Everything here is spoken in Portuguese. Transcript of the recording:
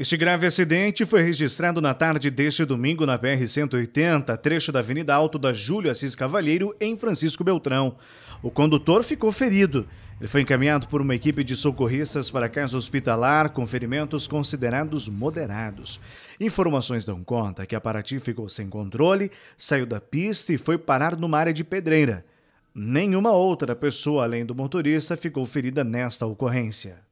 Este grave acidente foi registrado na tarde deste domingo na BR-180, trecho da Avenida Alto da Júlio Assis Cavalheiro, em Francisco Beltrão. O condutor ficou ferido. Ele foi encaminhado por uma equipe de socorristas para casa hospitalar com ferimentos considerados moderados. Informações dão conta que a Paraty ficou sem controle, saiu da pista e foi parar numa área de pedreira. Nenhuma outra pessoa além do motorista ficou ferida nesta ocorrência.